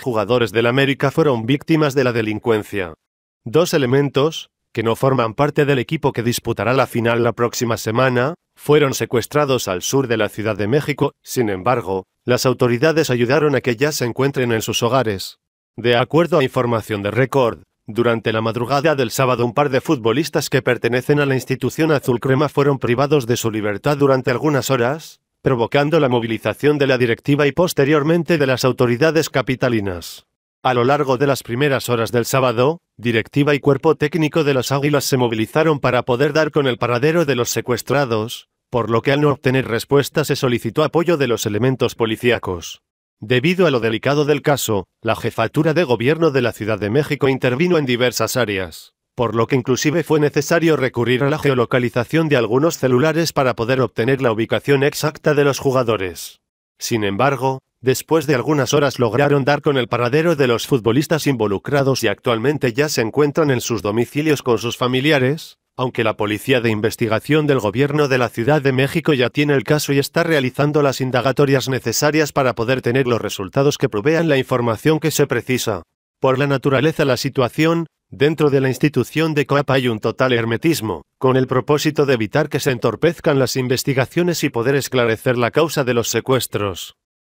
jugadores del América fueron víctimas de la delincuencia. Dos elementos, que no forman parte del equipo que disputará la final la próxima semana, fueron secuestrados al sur de la Ciudad de México, sin embargo, las autoridades ayudaron a que ya se encuentren en sus hogares. De acuerdo a información de récord, durante la madrugada del sábado un par de futbolistas que pertenecen a la institución azulcrema fueron privados de su libertad durante algunas horas, provocando la movilización de la directiva y posteriormente de las autoridades capitalinas. A lo largo de las primeras horas del sábado, directiva y cuerpo técnico de los Águilas se movilizaron para poder dar con el paradero de los secuestrados, por lo que al no obtener respuesta se solicitó apoyo de los elementos policíacos. Debido a lo delicado del caso, la jefatura de gobierno de la Ciudad de México intervino en diversas áreas por lo que inclusive fue necesario recurrir a la geolocalización de algunos celulares para poder obtener la ubicación exacta de los jugadores. Sin embargo, después de algunas horas lograron dar con el paradero de los futbolistas involucrados y actualmente ya se encuentran en sus domicilios con sus familiares, aunque la Policía de Investigación del Gobierno de la Ciudad de México ya tiene el caso y está realizando las indagatorias necesarias para poder tener los resultados que provean la información que se precisa. Por la naturaleza la situación, Dentro de la institución de COAP hay un total hermetismo, con el propósito de evitar que se entorpezcan las investigaciones y poder esclarecer la causa de los secuestros.